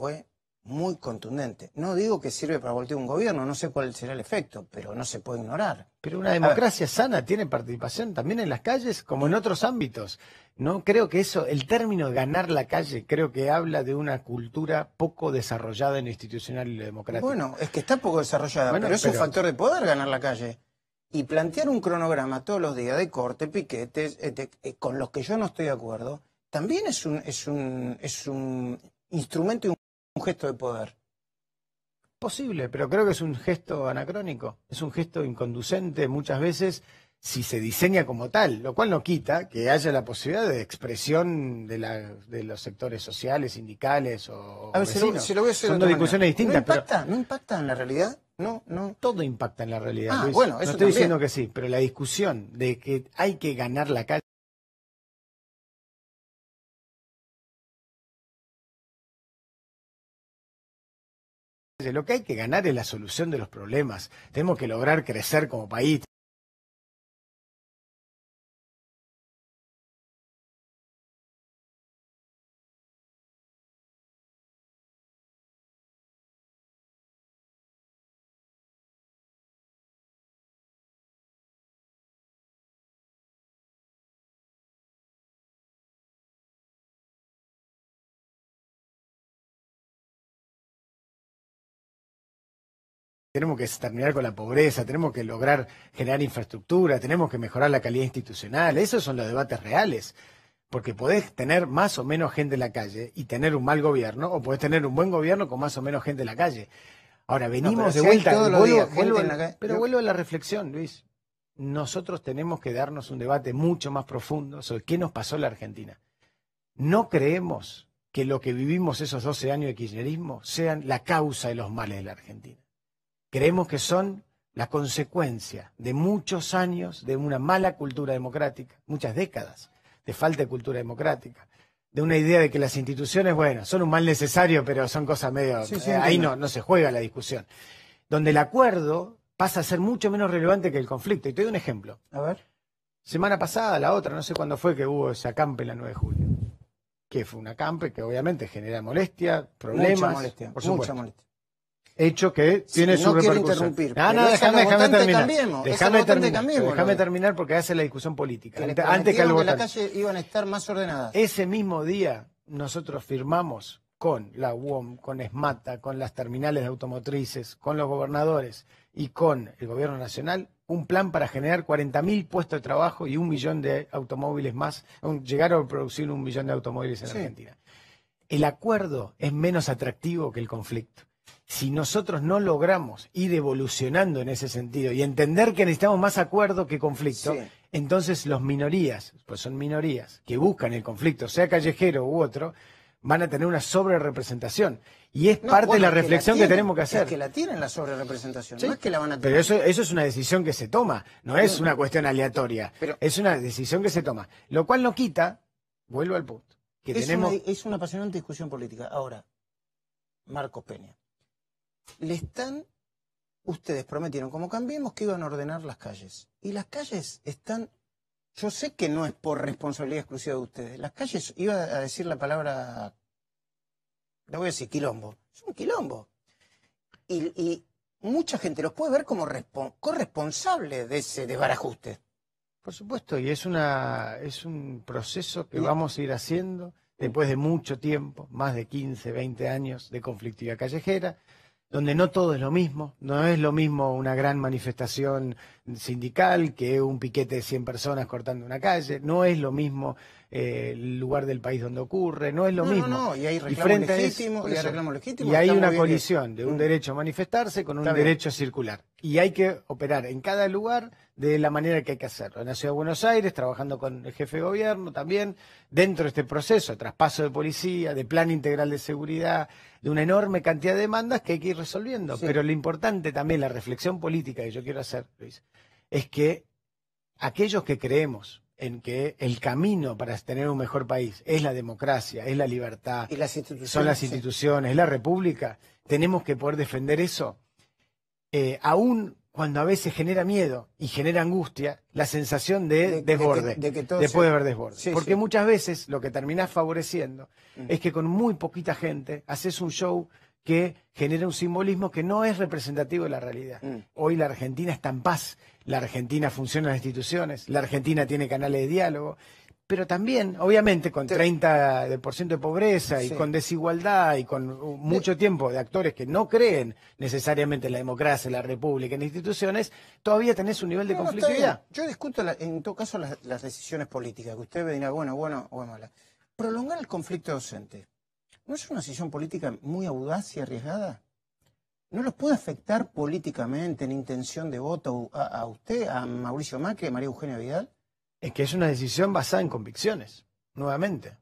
fue muy contundente. No digo que sirve para voltear un gobierno, no sé cuál será el efecto, pero no se puede ignorar. Pero una democracia sana tiene participación también en las calles como en otros ámbitos. No creo que eso, el término ganar la calle, creo que habla de una cultura poco desarrollada en institucional y la democrático. Bueno, es que está poco desarrollada, pero es un factor de poder ganar la calle. Y plantear un cronograma todos los días de corte, piquetes, eh, eh, con los que yo no estoy de acuerdo, también es un, es un, es un instrumento un gesto de poder. Posible, pero creo que es un gesto anacrónico, es un gesto inconducente muchas veces si se diseña como tal, lo cual no quita que haya la posibilidad de expresión de, la, de los sectores sociales, sindicales o, a ver, Si lo, voy a hacer Son dos discusiones distintas. ¿No impacta, ¿No impacta en la realidad? No, no. Todo impacta en la realidad. Ah, bueno, no estoy diciendo que sí, pero la discusión de que hay que ganar la calle. Lo que hay que ganar es la solución de los problemas. Tenemos que lograr crecer como país. tenemos que terminar con la pobreza, tenemos que lograr generar infraestructura, tenemos que mejorar la calidad institucional. Esos son los debates reales. Porque podés tener más o menos gente en la calle y tener un mal gobierno, o podés tener un buen gobierno con más o menos gente en la calle. Ahora, venimos de vuelta. pero vuelvo a la reflexión, Luis. Nosotros tenemos que darnos un debate mucho más profundo sobre qué nos pasó en la Argentina. No creemos que lo que vivimos esos 12 años de kirchnerismo sean la causa de los males de la Argentina. Creemos que son la consecuencia de muchos años de una mala cultura democrática, muchas décadas de falta de cultura democrática, de una idea de que las instituciones, bueno, son un mal necesario, pero son cosas medio... Eh, ahí no, no se juega la discusión. Donde el acuerdo pasa a ser mucho menos relevante que el conflicto. Y te doy un ejemplo. A ver. Semana pasada, la otra, no sé cuándo fue que hubo ese acampe en la 9 de julio. Que fue un acampe que obviamente genera molestia, problemas. Mucha molestia, mucha molestia hecho que tiene su su ah, no quiero interrumpir. No, no, déjame, déjame terminar. Déjame terminar, déjame terminar porque hace la discusión política. Que antes, que, la calle iban a estar más ordenadas. Ese mismo día nosotros firmamos con la UOM, con ESMATA, con las terminales de automotrices, con los gobernadores y con el gobierno nacional un plan para generar 40.000 puestos de trabajo y un millón de automóviles más, Llegaron a producir un millón de automóviles en Argentina. El acuerdo es menos atractivo que el conflicto si nosotros no logramos ir evolucionando en ese sentido y entender que necesitamos más acuerdo que conflicto, entonces las minorías, pues son minorías, que buscan el conflicto, sea callejero u otro, van a tener una sobrerepresentación. Y es parte de la reflexión que, tenemos que hacer. Es que la tienen la sobrerepresentación, que la van a tener. Pero eso, es una decisión que se toma, no es una cuestión aleatoria. es una decisión que se toma. Lo cual no quita, vuelvo al punto, que tenemos... es una apasionante discusión política. Ahora, Marcos Peña le están, ustedes prometieron como cambiemos que iban a ordenar las calles. Y las calles están, yo sé que no es por responsabilidad exclusiva de ustedes, las calles, iba a decir la palabra, le voy a decir quilombo, es un quilombo. Y, mucha gente los puede ver como corresponsable de ese desbarajuste. Por supuesto, y es, una, es un proceso que vamos a ir haciendo después de mucho tiempo, más de 15, 20 años de conflictividad callejera, donde no todo es lo mismo, no es lo mismo una gran manifestación sindical que un piquete de 100 personas cortando una calle, no es lo mismo eh, el lugar del país donde ocurre, no es lo mismo. No, no, y hay y hay, una colisión de un mm. derecho a manifestarse con un derecho a circular. Y hay que operar en cada lugar de la manera que hay que hacerlo. En la Ciudad de Buenos Aires, trabajando con el jefe de gobierno también, dentro de este proceso, de traspaso de policía, de plan integral de seguridad, de una enorme cantidad de demandas que hay que ir resolviendo. Pero lo importante también, la reflexión política que yo quiero hacer, Luis, es que aquellos que creemos en que el camino para tener un mejor país es la democracia, es la libertad, son las instituciones, es la república, tenemos que poder defender eso, eh, aún cuando a veces genera miedo y genera angustia, la sensación de, desborde, de, que, todo después haber desborde. Porque muchas veces lo que terminás favoreciendo mm. es que con muy poquita gente haces un show que genera un simbolismo que no es representativo de la realidad. Mm. Hoy la Argentina está en paz, la Argentina funciona en las instituciones, la Argentina tiene canales de diálogo, pero también, obviamente, con 30% de pobreza y con desigualdad y con uh, mucho tiempo de actores que no creen necesariamente en la democracia, en la república, en las instituciones, todavía tenés un nivel de conflictividad. Yo discuto, en todo caso, las, decisiones políticas, que usted me dirá, bueno, bueno o Prolongar el conflicto docente. ¿No es una decisión política muy audaz y arriesgada? ¿No los puede afectar políticamente en intención de voto a, usted, a Mauricio Macri, a María Eugenia Vidal? Es que es una decisión basada en convicciones, nuevamente.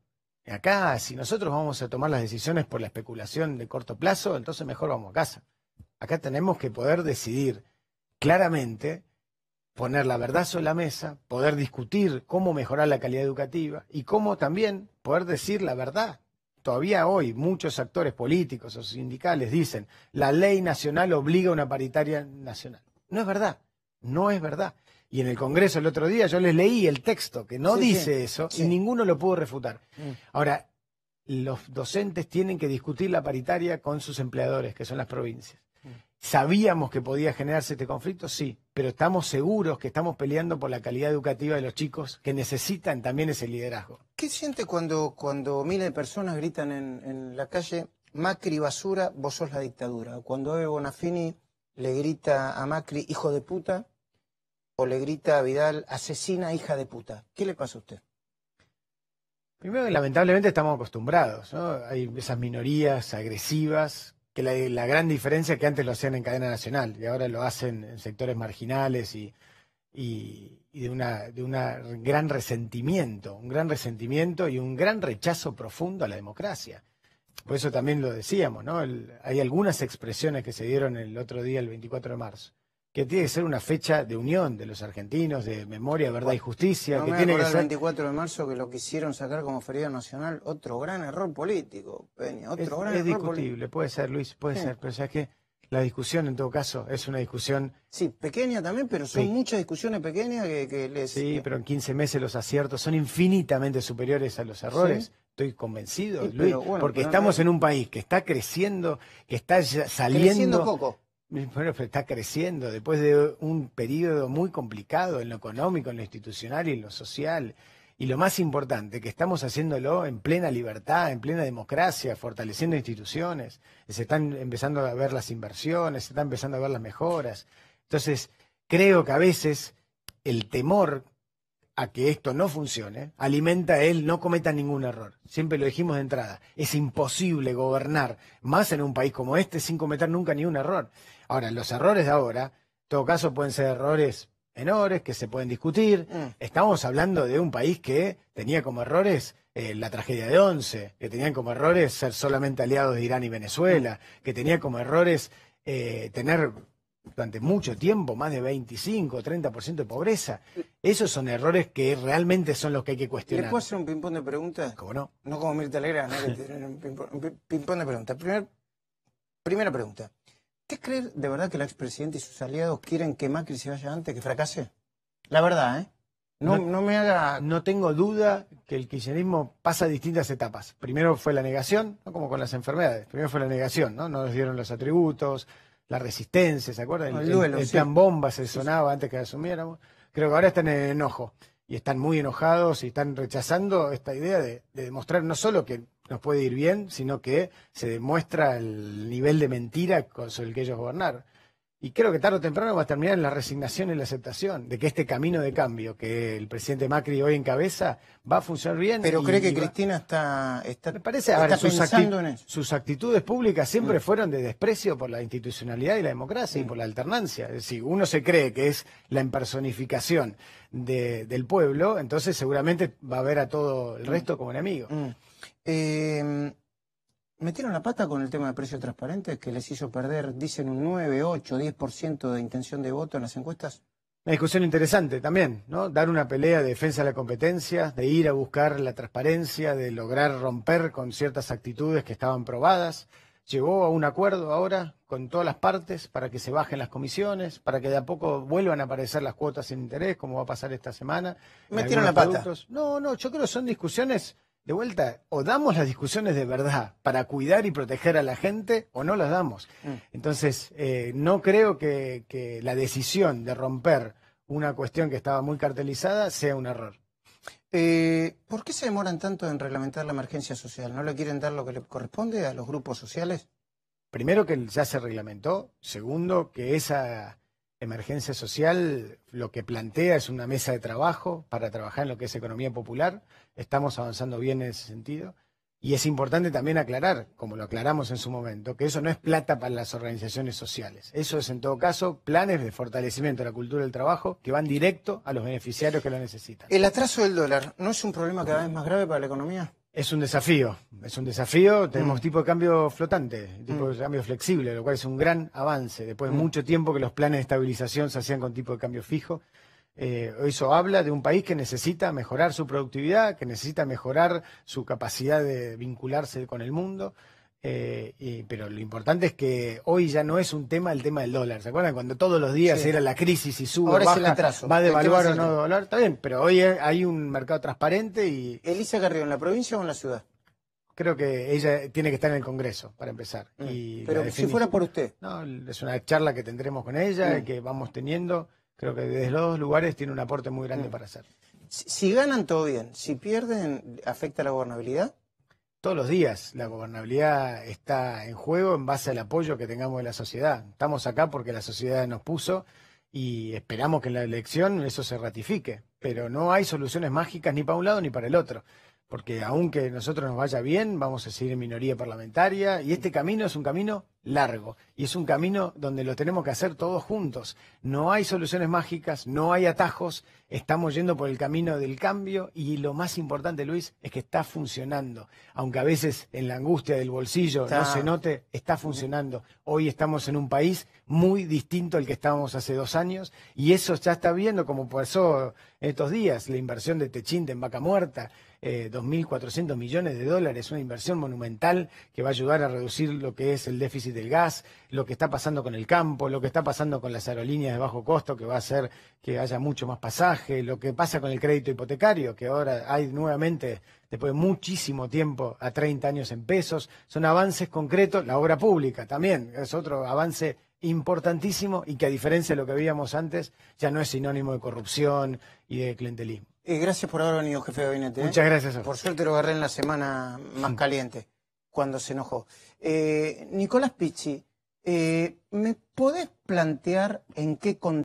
Acá, si nosotros vamos a tomar las decisiones por la especulación de corto plazo, entonces mejor vamos a casa. Acá tenemos que poder decidir claramente, poner la verdad sobre la mesa, poder discutir cómo mejorar la calidad educativa y cómo también poder decir la verdad Todavía hoy muchos actores políticos o sindicales dicen, la ley nacional obliga a una paritaria nacional. No es verdad, no es verdad. Y en el Congreso el otro día yo les leí el texto que no dice eso y ninguno lo pudo refutar. Mm. Ahora, los docentes tienen que discutir la paritaria con sus empleadores, que son las provincias. ¿Sabíamos que podía generarse este conflicto? Sí, pero estamos seguros que estamos peleando por la calidad educativa de los chicos que necesitan también ese liderazgo. ¿Qué siente cuando, cuando miles de personas gritan en, la calle, Macri basura, vos sos la dictadura? Cuando Evo Bonafini le grita a Macri, hijo de puta, o le grita a Vidal, asesina, hija de puta. ¿Qué le pasa a usted? Primero, lamentablemente estamos acostumbrados, Hay esas minorías agresivas que la, gran diferencia es que antes lo hacían en cadena nacional y ahora lo hacen en sectores marginales y, de un gran resentimiento, un gran resentimiento y un gran rechazo profundo a la democracia. Por eso también lo decíamos, ¿no? hay algunas expresiones que se dieron el otro día, el 24 de marzo, que tiene que ser una fecha de unión de los argentinos, de memoria, verdad y justicia. No que me tiene el 24 de marzo que lo quisieron sacar como feriado nacional, otro gran error político, Peña, es, discutible, puede ser, Luis, puede ser, pero ya que la discusión en todo caso es una discusión... Sí, pequeña también, pero son muchas discusiones pequeñas que, les... Sí, eh, pero en 15 meses los aciertos son infinitamente superiores a los errores. Estoy convencido, Luis, porque estamos en un país que está creciendo, que está saliendo... Creciendo poco bueno, está creciendo después de un periodo muy complicado en lo económico, en lo institucional y en lo social. Y lo más importante, que estamos haciéndolo en plena libertad, en plena democracia, fortaleciendo instituciones, se están empezando a ver las inversiones, se están empezando a ver las mejoras. Entonces, creo que a veces el temor a que esto no funcione, alimenta él no cometa ningún error. Siempre lo dijimos de entrada, es imposible gobernar más en un país como este sin cometer nunca ni un error. Ahora, los errores de ahora, en todo caso, pueden ser errores menores que se pueden discutir. Mm. Estamos hablando de un país que tenía como errores eh, la tragedia de Once, que tenían como errores ser solamente aliados de Irán y Venezuela, mm. que tenía como errores eh, tener durante mucho tiempo, más de 25, 30% de pobreza. Esos son errores que realmente son los que hay que cuestionar. ¿Le puedo hacer un ping-pong de preguntas? ¿Cómo no? No como Mirta Alegra, ¿no? un ping-pong de preguntas. primera pregunta. ¿Qué crees de verdad que el expresidente y sus aliados quieren que Macri se vaya antes, que fracase? La verdad, ¿eh? No, no, me haga... No tengo duda que el cristianismo pasa distintas etapas. Primero fue la negación, ¿no? como con las enfermedades. Primero fue la negación, ¿no? No nos dieron los atributos, la resistencia, ¿se acuerdan? El, bomba se sonaba antes que asumiéramos. Creo que ahora están en enojo y están muy enojados y están rechazando esta idea de, demostrar no solo que nos puede ir bien, sino que se demuestra el nivel de mentira con el que ellos gobernaron. Y creo que tarde o temprano va a terminar en la resignación y la aceptación de que este camino de cambio que el presidente Macri hoy encabeza va a funcionar bien. Pero cree que Cristina está, está, me parece, está sus, en eso. sus actitudes públicas siempre mm. fueron de desprecio por la institucionalidad y la democracia y mm. por la alternancia. Es decir, uno se cree que es la impersonificación del pueblo, entonces seguramente va a ver a todo el mm. resto como enemigo. Eh metieron la pata con el tema de precios transparentes que les hizo perder, dicen, un 9, 8, 10% de intención de voto en las encuestas? Una discusión interesante también, ¿no? Dar una pelea de defensa de la competencia, de ir a buscar la transparencia, de lograr romper con ciertas actitudes que estaban probadas. Llegó a un acuerdo ahora con todas las partes para que se bajen las comisiones, para que de a poco vuelvan a aparecer las cuotas sin interés, como va a pasar esta semana. ¿Metieron la pata? No, no, yo creo que son discusiones de vuelta, o damos las discusiones de verdad para cuidar y proteger a la gente o no las damos. Mm. Entonces, eh, no creo que, la decisión de romper una cuestión que estaba muy cartelizada sea un error. Eh, ¿Por qué se demoran tanto en reglamentar la emergencia social? ¿No le quieren dar lo que le corresponde a los grupos sociales? Primero que ya se reglamentó, segundo que esa emergencia social lo que plantea es una mesa de trabajo para trabajar en lo que es economía popular Estamos avanzando bien en ese sentido. Y es importante también aclarar, como lo aclaramos en su momento, que eso no es plata para las organizaciones sociales. Eso es, en todo caso, planes de fortalecimiento de la cultura del trabajo que van directo a los beneficiarios que lo necesitan. ¿El atraso del dólar no es un problema cada vez más grave para la economía? Es un desafío, es un desafío. Tenemos mm. tipo de cambio flotante, tipo mm. de cambio flexible, lo cual es un gran avance. Después de mm. mucho tiempo que los planes de estabilización se hacían con tipo de cambio fijo eh, eso habla de un país que necesita mejorar su productividad, que necesita mejorar su capacidad de vincularse con el mundo. Eh, pero lo importante es que hoy ya no es un tema el tema del dólar. ¿Se acuerdan? Cuando todos los días era la crisis y sube, baja, va a devaluar o no dólar. Está bien, pero hoy hay un mercado transparente y... ¿Elisa Garrido en la provincia o en la ciudad? Creo que ella tiene que estar en el Congreso, para empezar. Mm. pero si fuera por usted. No, es una charla que tendremos con ella, y mm. que vamos teniendo. Creo que desde los dos lugares tiene un aporte muy grande mm. para hacer. si ganan, todo bien. Si pierden, ¿afecta la gobernabilidad? todos los días la gobernabilidad está en juego en base al apoyo que tengamos de la sociedad. Estamos acá porque la sociedad nos puso y esperamos que en la elección eso se ratifique, pero no hay soluciones mágicas ni para un lado ni para el otro porque aunque nosotros nos vaya bien, vamos a seguir en minoría parlamentaria y este camino es un camino largo y es un camino donde lo tenemos que hacer todos juntos. No hay soluciones mágicas, no hay atajos, estamos yendo por el camino del cambio y lo más importante, Luis, es que está funcionando. Aunque a veces en la angustia del bolsillo no se note, está funcionando. Hoy estamos en un país muy distinto al que estábamos hace dos años y eso ya está viendo como pasó estos días, la inversión de Techinte en Vaca Muerta eh, 2.400 millones de dólares, una inversión monumental que va a ayudar a reducir lo que es el déficit del gas, lo que está pasando con el campo, lo que está pasando con las aerolíneas de bajo costo, que va a hacer que haya mucho más pasaje, lo que pasa con el crédito hipotecario, que ahora hay nuevamente después de muchísimo tiempo, a 30 años en pesos. Son avances concretos. La obra pública también es otro avance importantísimo y que a diferencia de lo que veíamos antes, ya no es sinónimo de corrupción y de clientelismo gracias por haber venido, jefe de gabinete. ¿eh? Muchas gracias. Por suerte lo agarré en la semana más mm. caliente, cuando se enojó. Eh, Nicolás Pichi, eh, ¿me podés plantear en qué contexto?